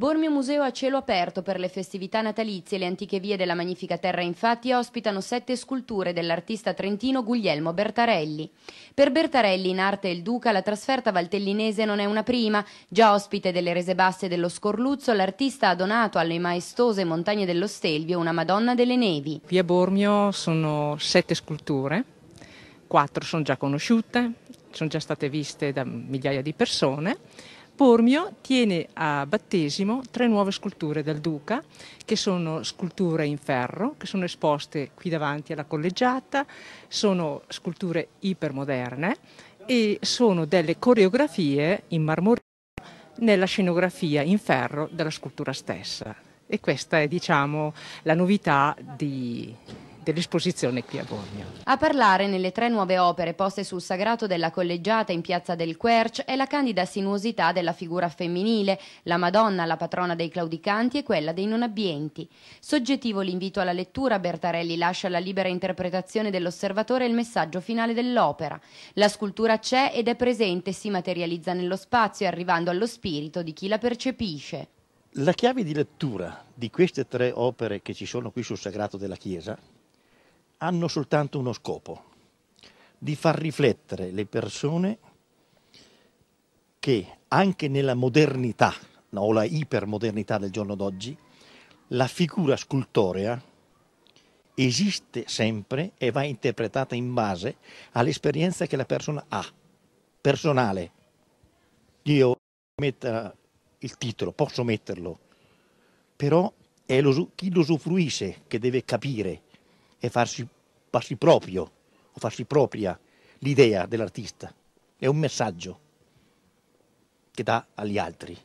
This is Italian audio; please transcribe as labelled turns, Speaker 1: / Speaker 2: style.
Speaker 1: Bormio Museo a cielo aperto per le festività natalizie. Le antiche vie della magnifica terra infatti ospitano sette sculture dell'artista trentino Guglielmo Bertarelli. Per Bertarelli in arte il duca la trasferta valtellinese non è una prima. Già ospite delle rese basse dello Scorluzzo, l'artista ha donato alle maestose montagne dello Stelvio una Madonna delle Nevi.
Speaker 2: Qui a Bormio sono sette sculture, quattro sono già conosciute, sono già state viste da migliaia di persone Pormio tiene a battesimo tre nuove sculture del Duca, che sono sculture in ferro, che sono esposte qui davanti alla collegiata, sono sculture ipermoderne e sono delle coreografie in marmorino nella scenografia in ferro della scultura stessa. E questa è, diciamo, la novità di, dell'esposizione qui a Bormio.
Speaker 1: A parlare nelle tre nuove opere poste sul sagrato della collegiata in piazza del Querch è la candida sinuosità della figura femminile, la Madonna, la patrona dei claudicanti e quella dei non abbienti. Soggettivo l'invito alla lettura, Bertarelli lascia alla libera interpretazione dell'osservatore il messaggio finale dell'opera. La scultura c'è ed è presente, si materializza nello spazio, arrivando allo spirito di chi la percepisce.
Speaker 3: La chiave di lettura di queste tre opere che ci sono qui sul sagrato della Chiesa hanno soltanto uno scopo, di far riflettere le persone che anche nella modernità no, o la ipermodernità del giorno d'oggi, la figura scultorea esiste sempre e va interpretata in base all'esperienza che la persona ha, personale. Io metto il titolo, posso metterlo, però è chi lo usufruisce che deve capire e farsi, farsi proprio o farsi propria l'idea dell'artista. È un messaggio che dà agli altri.